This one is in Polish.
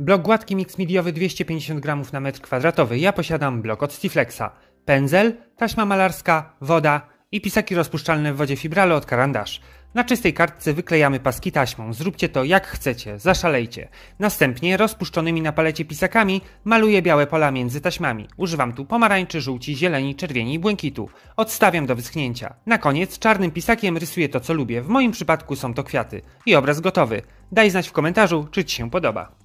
Blok gładki mix midiowy 250 g na metr kwadratowy. Ja posiadam blok od Stiflexa. Pędzel, taśma malarska, woda i pisaki rozpuszczalne w wodzie fibrale od karandasz. Na czystej kartce wyklejamy paski taśmą. Zróbcie to jak chcecie, zaszalejcie. Następnie rozpuszczonymi na palecie pisakami maluję białe pola między taśmami. Używam tu pomarańczy, żółci, zieleni, czerwieni i błękitu. Odstawiam do wyschnięcia. Na koniec czarnym pisakiem rysuję to co lubię. W moim przypadku są to kwiaty. I obraz gotowy. Daj znać w komentarzu, czy Ci się podoba.